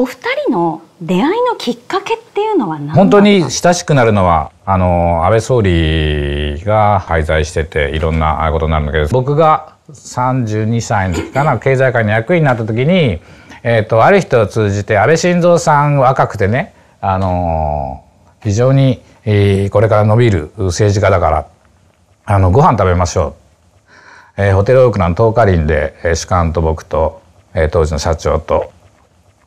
お二人の出会いのきっかけっていうのは本当に親しくなるのはあの安倍総理が滞在してていろんなことになるんだけど僕が32歳の時かな経済界の役員になった時に、えーと、ある人を通じて安倍晋三さん若くてねあの非常に、えー、これから伸びる政治家だからあのご飯食べましょう、えー、ホテルオークラの東日輪で、えー、主幹と僕と、えー、当時の社長と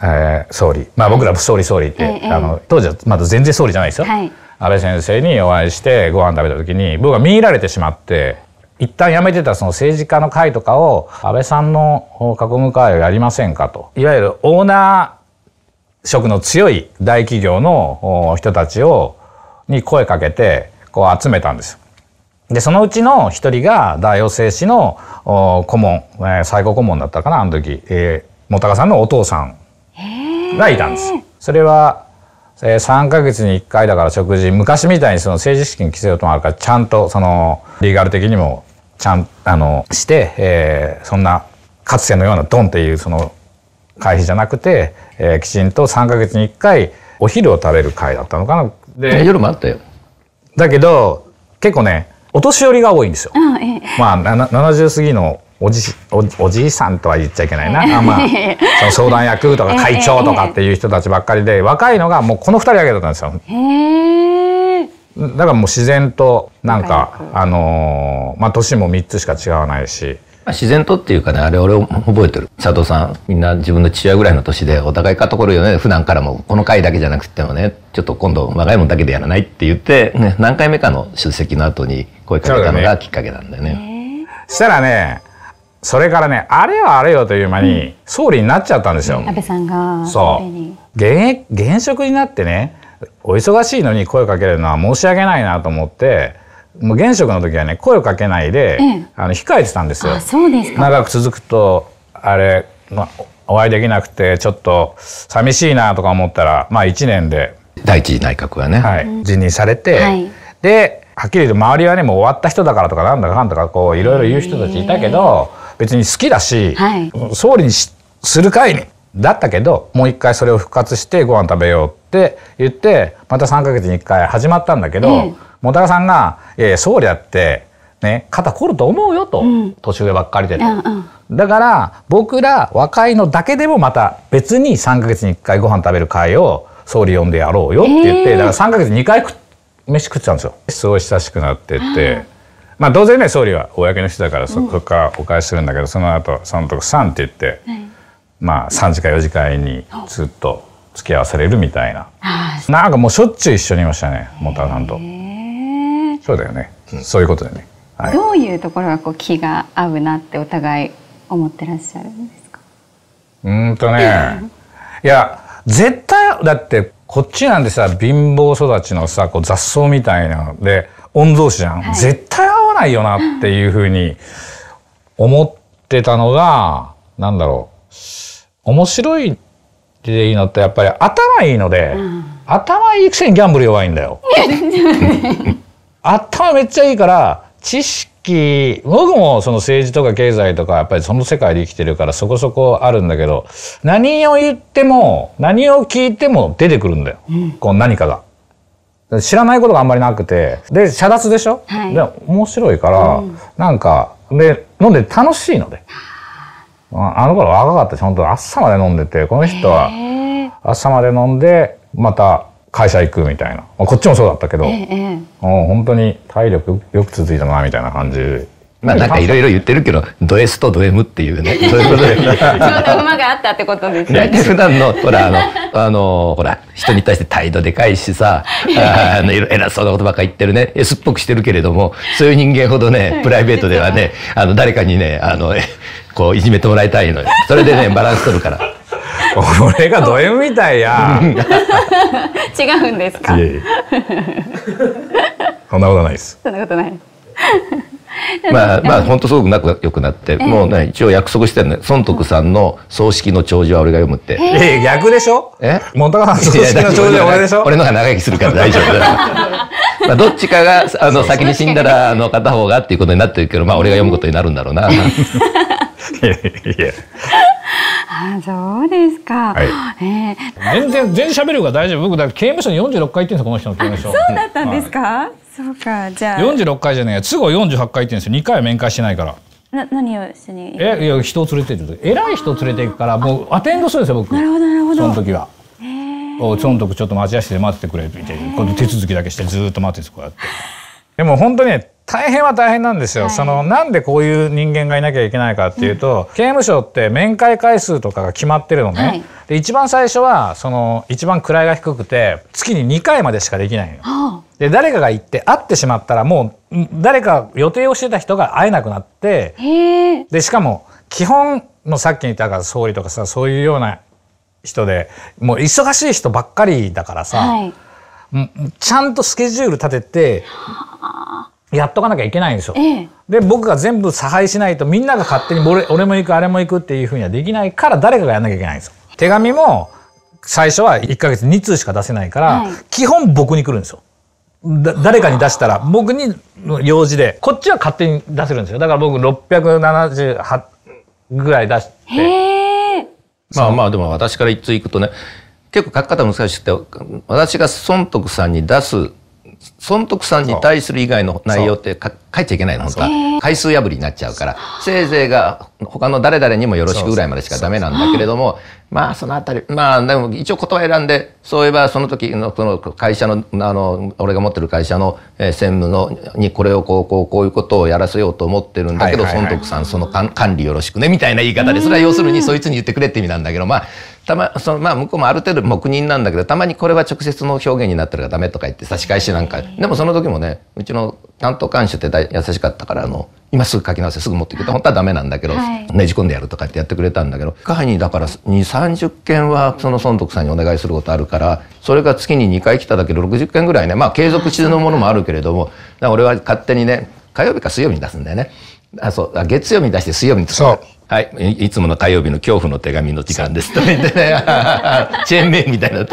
えー、総理、まあ、僕ら総理総理って、あの当時はまだ全然総理じゃないですよ、はい、安倍先生にお会いしてご飯食べた時に僕は見入られてしまって一旦やめてたその政治家の会とかを安倍さんの囲む会をやりませんかといわゆるオーナー色の強い大企業の人たちをに声かけてこう集めたんですでそのうちの一人が大王政紙の顧問最高顧問だったかなあの時、えー、本高さんのお父さんがいたんです。それはえー、3ヶ月に1回だから食事昔みたいにその政治資金規制ともあるからちゃんとそのリーガル的にもちゃんあのして、えー、そんなかつてのようなドンっていうその会費じゃなくて、えー、きちんと3ヶ月に1回お昼を食べる会だったのかな。で夜もあったよだけど結構ねお年寄りが多いんですよ。うんえー、まあ、70過ぎのおじおじいさんとは言っちゃいけないな、まあ、その相談役とか 会長とかっていう人たちばっかりで、若いのがもうこの2人だけだったんですよ。だからもう自然となんか、あのー、まあ年も3つしか違わないし。自然とっていうかね、あれ俺覚えてる。佐藤さん、みんな自分の父親ぐらいの年で、お互い買っところよね、普段からも、この回だけじゃなくてもね、ちょっと今度、若いもんだけでやらないって言って、ね、何回目かの出席の後に声かけたのがきっかけなんだよね。ねしたらね、それからね、あれよあれよという間に総理になっちゃったんですよ。安倍さんが。そう。現現職になってね、お忙しいのに声かけるのは申し訳ないなと思って、もう現職の時はね、声をかけないで、あの控えてたんですよ。そうですか。長く続くと、あれ、ま、お会いできなくて、ちょっと寂しいなとか思ったら、まあ1年で。第一内閣はね。はい。辞任されて、うんはい、で、はっきり言うと周りはね、もう終わった人だからとかなんだかんだかこう、いろいろ言う人たちいたけど、別に好きだし、はい、総理にしするかいにだったけどもう一回それを復活してご飯食べようって言ってまた3か月に1回始まったんだけど、もー、茂さんが「えー、総理だってね、肩凝ると思うよと、うん、年上ばっかりで、うんうん、だから僕ら若いのだけでもまた別に3か月に1回ご飯食べる会を総理呼んでやろうよって言って、えー、だから3か月に2回飯食ってたんですよすごい親しくなってってまあ当然ね総理は公の人だからそこからお返しするんだけど、その後そのとこ「さん」って言って、まあ3時か4時間にずっと付き合わされるみたいな、うなんかもうしょっちゅう一緒にいましたねモタさんと。そうだよね、そういうことでね。はい、どういうところがこう気が合うなってお互い思ってらっしゃるんですかうんとね いや絶対だってこっちなんでさ貧乏育ちのさこう雑草みたいなので御曹司じゃん、はい、絶対ないよなっていうふうに思ってたのが、なんだろう。面白いでいいのってやっぱり頭いいので、うん、頭いいくせにギャンブル弱いんだよ。頭めっちゃいいから知識僕もその政治とか経済とかやっぱりその世界で生きてるからそこそこあるんだけど何を言っても何を聞いても出てくるんだよ、うん、こう何かが。知らないことがあんまりなくて。で、遮脱でしょ、はい、で、面白いから、うん、なんか、で、飲んで楽しいので。あの頃若かったし、本当朝まで飲んでて、この人は朝まで飲んで、また会社行くみたいな。こっちもそうだったけど、えー、えー、本当に体力よく続いたな、みたいな感じまあなんかいろいろ言ってるけど、ド S とド M っていうね、そういうことで。そんな馬があったってことですね。普段の、ほら、あの、あの、ほら、人に対して態度でかいしさ、あの、偉そうなことばっか言ってるね、S っぽくしてるけれども、そういう人間ほどね、プライベートではね、あの、誰かにね、あの、こう、いじめてもらいたいのよ。それでね、バランス取るから。俺がド M みたいや。違うんですかいえいえ。そんなことないです。そんなことない。まあまあ本当すごく仲良くなって、もうね一応約束してるね孫徳さんの葬式の弔辞は俺が読むって。えー、逆でしょ？え？モンさん葬式の弔辞は俺でしょ？俺のが長生きするから大丈夫だ。まあどっちかがあの先に死んだらあの片方がっていうことになってるけど、まあ俺が読むことになるんだろうな。いやいや。あそうですか、はい、えー、全然全然喋るが大丈夫僕だ刑務所に四十六回行ってんですこの人の刑務所そうだったんですか、はい、そうかじゃあ46回じゃねえ都合四十八回行ってんですよ2回は面会してないからな何をしにえいや人を連れてる偉い人を連れていくからもうアテンドするんですよ僕なるほどなるほどその時は。えその時ちょっと待ち合わせで待っててくれって手続きだけしてずっと待っててこうやって。でも本当に大変は大変なんですよ、はい、そのなんでこういう人間がいなきゃいけないかっていうと、うん、刑務所って面会回数とかが決まってるのね、はい、で一番最初はその一番位が低くて月に2回までしかできないの、はあ、で誰かが行って会ってしまったらもう誰か予定をしてた人が会えなくなってでしかも基本のさっき言ったから総理とかさそういうような人でもう忙しい人ばっかりだからさ、はい、ちゃんとスケジュール立ててやっとかなきゃいけないんですよ。ええ、で僕が全部差配しないとみんなが勝手に俺俺も行くあれも行くっていうふうにはできないから誰かがやんなきゃいけないんですよ。手紙も最初は1ヶ月2通しか出せないから、はい、基本僕に来るんですよ。だ誰かに出したら僕に用事でこっちは勝手に出せるんですよだから僕678ぐらい出してまあまあでも私から一通いくとね結構書き方難しくて私が孫徳さんに出す損得さんに対する以外の内容って書いちゃいけないの本当は回数破りになっちゃうからせいぜいが他の誰々にもよろしくぐらいまでしかダメなんだけれどもまあそのあたりまあでも一応言葉選んでそういえばその時のその会社のあの俺が持ってる会社の、え専務のにこれをこうこうこういうことをやらせようと思ってるんだけど、損得さんその管理よろしくねみたいな言い方でそれは要するにそいつに言ってくれって意味なんだけどまあたまそのまあ向こうもある程度黙認なんだけどたまにこれは直接の表現になってるからダメとか言って差し返しなんかでもその時もねうちの担当監修って優しかったからあの今すぐ書き直せすぐ持ってきて本当はダメなんだけど、はい、ねじ込んでやるとかってやってくれたんだけど会にだから2三3 0件はその孫徳さんにお願いすることあるからそれが月に2回来ただけで60件ぐらいねまあ継続しのものもあるけれども俺は勝手にね火曜日か水曜日に出すんだよね。あそう月曜日に出して水曜日に出すそうはい、いつもの火曜日の恐怖の手紙の時間ですと言ってチェーンメイみたいな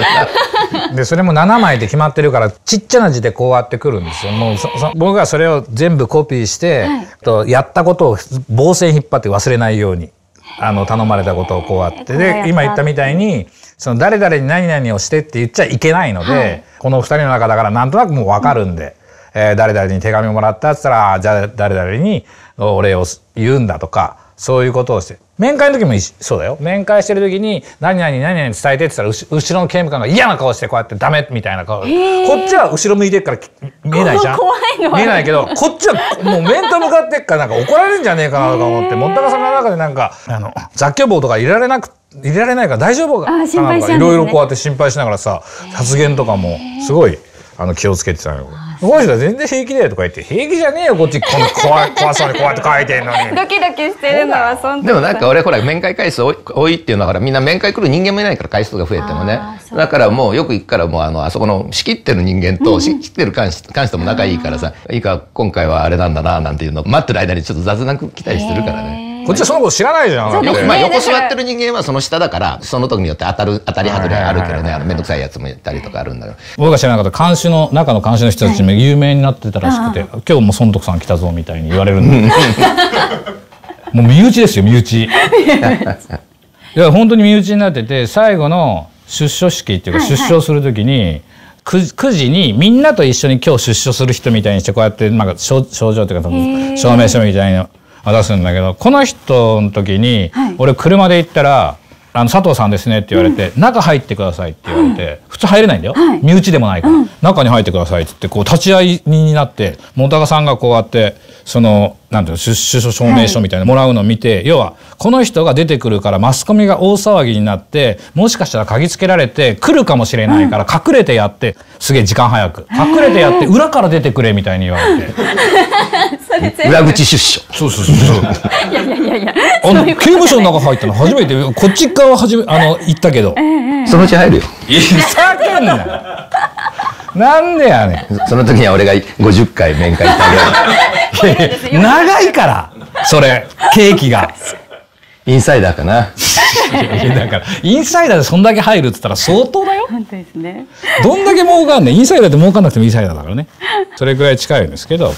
で、それも7枚で決まってるから、ちっちゃな字でこうやってくるんですよ。もう僕がそれを全部コピーして、はい、とやったことを防線引っ張って忘れないように。あの頼まれたことをこうやってで今言ったみたいにその誰々に何々をしてって言っちゃいけないので、はい、この2人の中だからなんとなくもう分かるんで、うん、えー、誰々に手紙をもらったっつったらじゃあ誰々にお礼を言うんだとかそういうことをして面会の時もそうだよ面会してる時に「何々何々伝えて」って言ったら後ろの刑務官が嫌な顔してこうやって「ダメ」みたいな顔こっちは後ろ向いてるから見えないじゃん 見えないけどこっちはもう面と向かってっからなんか怒られるんじゃねえかなと思ってもったかさんの中でなんかあの雑居房とかいられなく入れられないから大丈夫かなとかいろいろこうやって心配しながらさ発言とかもすごいあの気をつけてたのよ。大石が全然平気だよとか言って平気じゃねえよこっちこの怖い怖そうにこうやって書いてんのにドキドキしてるのはそんな。でもなんか俺ほら面会回数多いっていうのはほらみんな面会来る人間もいないから回数が増えてもねだからもうよく行くからもうあのあそこの仕切ってる人間と仕切ってる関し、関しても仲いいからさいいか今回はあれなんだななんていうの待ってる間にちょっと雑談来たりするからね。こっちはそのこと知らないじゃん。ねまあ、横座ってる人間はその下だから、その時によって当たる、当たり外れあるけどね、あの、めんどくさいやつもいたりとかあるんだけど。僕が知らなかった、監修の、中の監修の人たちも有名になってたらしくて、今日も孫徳さん来たぞみたいに言われるんだ もう身内ですよ、身内。いや、本当に身内になってて、最後の出所式っていうか、出所するときに、9, 時にみんなと一緒に今日出所する人みたいにしてこうやってなんか症状というか証明書みたいな出すんだけどこの人の時に、はい、俺車で行ったら「あの佐藤さんですね」って言われて、うん、中入ってください」って言われて、普通入れないんだよ、はい、身内でもないから、うん、中に入ってくださいってってこう立ち会いになって本高さんがこうやってそのなんていうの出所証明書みたいなもらうのを見て、はい、要はこの人が出てくるからマスコミが大騒ぎになってもしかしたら嗅ぎつけられて来るかもしれないから隠れてやって、すげえ時間早く隠れてやって裏から出てくれみたいに言われて 裏口出所。そうそうそういやいやいやいや。あの、刑務所の中入ったの初めて、こっち側初め、あの、行ったけど。そのうち入るよ。いふざけんな。なんでやねん。その時には俺が50回面会行っあげる。い。長いから、それ、ケーキが。インサイダーかな。だから、インサイダーでそんだけ入るっつったら相当だよ。本当ですね。どんだけ儲かんねインサイダーって儲かんなくてもインサイダーだからね。それぐらい近いんですけど。